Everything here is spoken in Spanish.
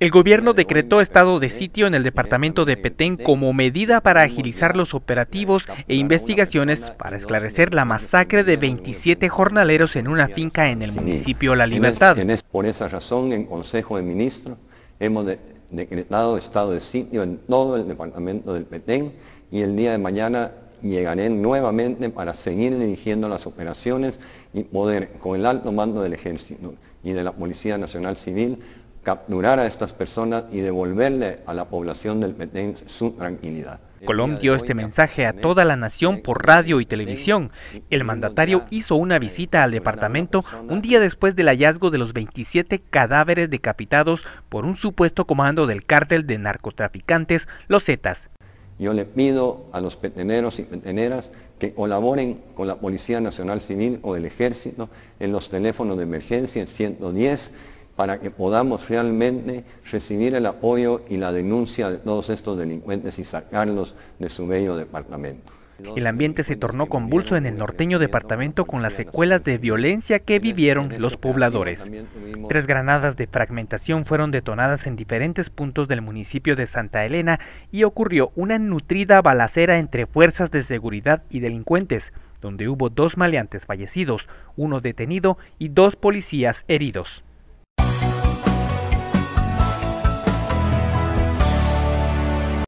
El gobierno decretó estado de sitio en el departamento de Petén como medida para agilizar los operativos e investigaciones para esclarecer la masacre de 27 jornaleros en una finca en el municipio La Libertad. Por esa razón, en Consejo de Ministros hemos decretado estado de sitio en todo el departamento del Petén y el día de mañana llegaré nuevamente para seguir dirigiendo las operaciones y poder, con el alto mando del Ejército y de la Policía Nacional Civil, capturar a estas personas y devolverle a la población del Petén su tranquilidad. Colón dio este mensaje a toda la nación por radio y televisión. El mandatario hizo una visita al departamento un día después del hallazgo de los 27 cadáveres decapitados por un supuesto comando del cártel de narcotraficantes, los Zetas. Yo le pido a los peteneros y peteneras que colaboren con la Policía Nacional Civil o el Ejército en los teléfonos de emergencia en 110 para que podamos realmente recibir el apoyo y la denuncia de todos estos delincuentes y sacarlos de su bello departamento. El ambiente se tornó convulso en el norteño departamento con las secuelas de violencia que vivieron los pobladores. Tres granadas de fragmentación fueron detonadas en diferentes puntos del municipio de Santa Elena y ocurrió una nutrida balacera entre fuerzas de seguridad y delincuentes, donde hubo dos maleantes fallecidos, uno detenido y dos policías heridos.